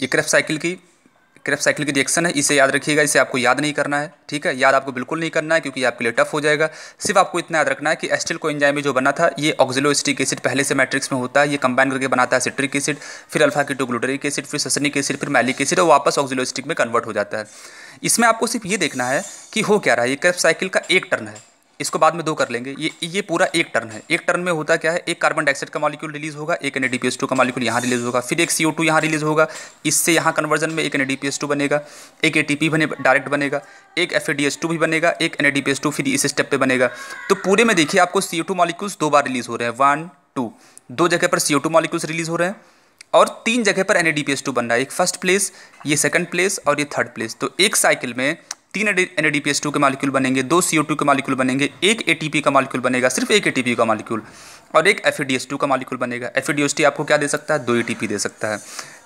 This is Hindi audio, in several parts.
ये क्रेफ साइकिल की क्रेप साइकिल की रिएक्शन है इसे याद रखिएगा इसे आपको याद नहीं करना है ठीक है याद आपको बिल्कुल नहीं करना है क्योंकि आपके लिए टफ हो जाएगा सिर्फ आपको इतना याद रखना है कि एस्टिल को एंजाइम जो बना था ये ऑक्जिलोस्टिक एसिड पहले से मैट्रिक्स में होता है ये कंबाइन करके बनाता है सिट्रिक एसिड फिर अल्फा कीटोग्लूटरिक एसिड फिर ससनिक एसिड फिर मैलिक एसिड और वापस ऑक्जिलोस्टिक में कन्वर्ट हो जाता है इसमें आपको सिर्फ ये देखना है कि हो क्या रहा है ये क्रेफ साइकिल का एक टर्न है इसको बाद में दो कर लेंगे ये ये पूरा एक टर्न है एक टर्न में होता क्या है एक कार्बन डाइऑक्साइड का मॉलिक्यूल रिलीज होगा एक एन टू का मॉलिक्यूल यहाँ रिलीज होगा फिर एक सी ओ टू यहाँ रिलीज होगा इससे यहाँ कन्वर्जन में एक एन टू बनेगा एक ए बने डायरेक्ट बनेगा एक एफ टू भी बनेगा एक एन टू फिर इस स्टेप पर बनेगा तो पूरे में देखिए आपको सी ओ मॉलिक्यूल्स दो बार रिलीज हो रहे हैं वन टू दो जगह पर सी ओ मॉलिक्यूल्स रिलीज हो रहे हैं और तीन जगह पर एन बन रहा है एक फर्स्ट प्लेस ये सेकंड प्लेस और ये थर्ड प्लेस तो एक साइकिल में तीन एन टू के मालिक्यूल बनेंगे दो सी के मालिक्यूल बनेंगे एक ए का मालिक्यूल बनेगा सिर्फ एक ए का मालिक्यूल और एक एफ का मालिक्यूल बनेगा एफ आपको क्या दे सकता है दो ए दे सकता है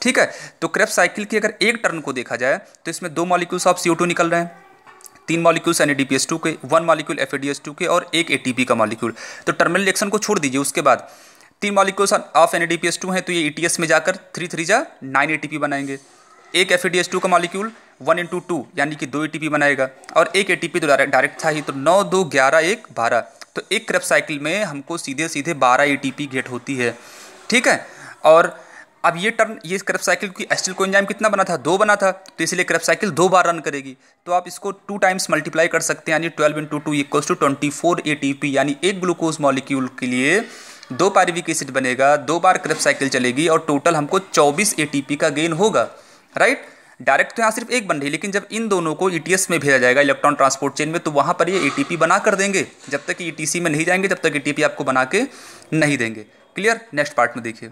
ठीक है तो क्रेप साइकिल की अगर एक टर्न को देखा जाए तो इसमें दो मालिक्यूल्स ऑफ सी निकल रहे हैं तीन मॉलिक्यूल्स एन के वन मॉलिक्यूल एफ के और एक ए का मॉलिक्यूल तो टर्मिनल इलेक्शन को छोड़ दीजिए उसके बाद तीन मॉलिक्यूल्स ऑफ एन हैं तो ये ई e में जाकर थ्री थ्री जा नाइन ए बनाएंगे एक एफ का मॉलिक्यूल वन इंटू टू यानी कि दो ए बनाएगा और एक ए तो डायरेक्ट था ही तो नौ दो ग्यारह एक बारह तो एक क्रप साइकिल में हमको सीधे सीधे बारह ए गेट होती है ठीक है और अब ये टर्न ये क्रप साइकिल की एस्टिल को इंजाम कितना बना था दो बना था तो इसलिए क्रप साइकिल दो बार रन करेगी तो आप इसको टू टाइम्स मल्टीप्लाई कर सकते हैं यानी twelve into two equals to twenty four A T P यानी एक ग्लूकोज मॉलिक्यूल के लिए दो पारिविक एसिड बनेगा दो बार क्रप साइकिल चलेगी और टोटल हमको चौबीस ए टी पी का गेन होगा राइट डायरेक्ट तो यहाँ सिर्फ एक बन रही लेकिन जब इन दोनों को ई e में भेजा जाएगा इलेक्ट्रॉन ट्रांसपोर्ट चेन में तो वहाँ पर ये ई e बना कर देंगे जब तक ई e में नहीं जाएंगे तब तक ई आपको बना के नहीं देंगे क्लियर नेक्स्ट पार्ट में देखिए